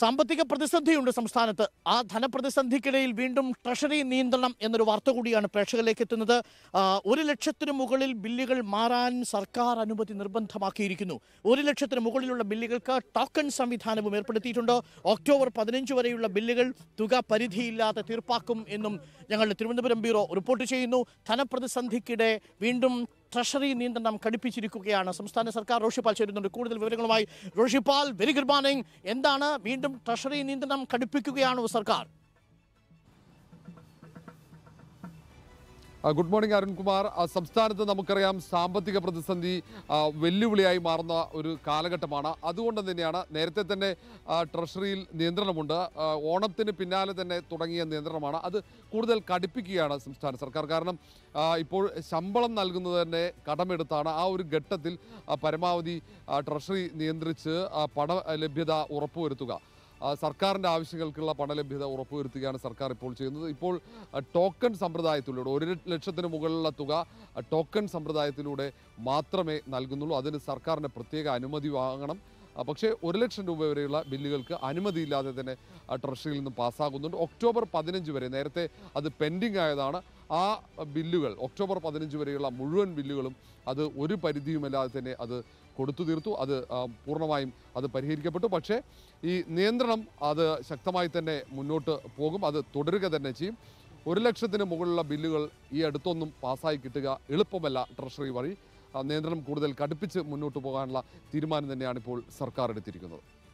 സാമ്പത്തിക പ്രതിസന്ധിയുണ്ട് സംസ്ഥാനത്ത് ആ ധനപ്രതിസന്ധിക്കിടയിൽ വീണ്ടും ട്രഷറി നിയന്ത്രണം എന്നൊരു വാർത്ത കൂടിയാണ് പ്രേക്ഷകരിലേക്ക് എത്തുന്നത് ഒരു ലക്ഷത്തിന് മുകളിൽ ബില്ലുകൾ മാറാൻ സർക്കാർ അനുമതി നിർബന്ധമാക്കിയിരിക്കുന്നു ഒരു ലക്ഷത്തിന് മുകളിലുള്ള ബില്ലുകൾക്ക് ടോക്കൺ സംവിധാനവും ഏർപ്പെടുത്തിയിട്ടുണ്ട് ഒക്ടോബർ പതിനഞ്ച് വരെയുള്ള ബില്ലുകൾ തുക പരിധിയില്ലാതെ തീർപ്പാക്കും എന്നും ഞങ്ങളുടെ തിരുവനന്തപുരം ബ്യൂറോ റിപ്പോർട്ട് ചെയ്യുന്നു ധനപ്രതിസന്ധിക്കിടെ വീണ്ടും ട്രഷറി നിയന്ത്രണം കടുപ്പിച്ചിരിക്കുകയാണ് സംസ്ഥാന സർക്കാർ റോഷിപ്പാൽ ചേരുന്നുണ്ട് കൂടുതൽ വിവരങ്ങളുമായി റോഷിപ്പാൽ വെരി ഗുഡ് മോർണിംഗ് എന്താണ് വീണ്ടും ട്രഷറി നിയന്ത്രണം കടുപ്പിക്കുകയാണോ സർക്കാർ ഗുഡ് മോർണിംഗ് അരുൺകുമാർ സംസ്ഥാനത്ത് നമുക്കറിയാം സാമ്പത്തിക പ്രതിസന്ധി വെല്ലുവിളിയായി മാറുന്ന ഒരു കാലഘട്ടമാണ് അതുകൊണ്ട് തന്നെയാണ് നേരത്തെ തന്നെ ട്രഷറിയിൽ നിയന്ത്രണമുണ്ട് ഓണത്തിന് പിന്നാലെ തന്നെ തുടങ്ങിയ നിയന്ത്രണമാണ് അത് കൂടുതൽ കടുപ്പിക്കുകയാണ് സംസ്ഥാന സർക്കാർ കാരണം ഇപ്പോൾ ശമ്പളം നൽകുന്നത് തന്നെ കടമെടുത്താണ് ആ ഒരു ഘട്ടത്തിൽ പരമാവധി ട്രഷറി നിയന്ത്രിച്ച് പണ ലഭ്യത ഉറപ്പുവരുത്തുക സർക്കാരിൻ്റെ ആവശ്യങ്ങൾക്കുള്ള പണലഭ്യത ഉറപ്പുവരുത്തുകയാണ് സർക്കാർ ഇപ്പോൾ ചെയ്യുന്നത് ഇപ്പോൾ ടോക്കൺ സമ്പ്രദായത്തിലൂടെ ഒരു ലക്ഷത്തിന് മുകളിലുള്ള തുക ടോക്കൺ സമ്പ്രദായത്തിലൂടെ മാത്രമേ നൽകുന്നുള്ളൂ അതിന് സർക്കാരിൻ്റെ പ്രത്യേക അനുമതി വാങ്ങണം പക്ഷേ ഒരു ലക്ഷം രൂപ വരെയുള്ള ബില്ലുകൾക്ക് അനുമതിയില്ലാതെ തന്നെ ട്രഷറിയിൽ നിന്നും പാസ്സാകുന്നുണ്ട് ഒക്ടോബർ പതിനഞ്ച് വരെ നേരത്തെ അത് പെൻഡിംഗ് ആയതാണ് ആ ബില്ലുകൾ ഒക്ടോബർ പതിനഞ്ച് വരെയുള്ള മുഴുവൻ ബില്ലുകളും അത് ഒരു പരിധിയുമല്ലാതെ തന്നെ അത് കൊടുത്തു തീർത്തു അത് പൂർണ്ണമായും അത് പരിഹരിക്കപ്പെട്ടു പക്ഷേ ഈ നിയന്ത്രണം അത് ശക്തമായി തന്നെ മുന്നോട്ട് പോകും അത് തുടരുക തന്നെ ചെയ്യും ഒരു ലക്ഷത്തിന് മുകളിലുള്ള ബില്ലുകൾ ഈ അടുത്തൊന്നും പാസ്സായി കിട്ടുക എളുപ്പമല്ല ട്രഷറി വഴി നിയന്ത്രണം കൂടുതൽ കടുപ്പിച്ച് മുന്നോട്ട് പോകാനുള്ള തീരുമാനം തന്നെയാണ് ഇപ്പോൾ സർക്കാർ എടുത്തിരിക്കുന്നത്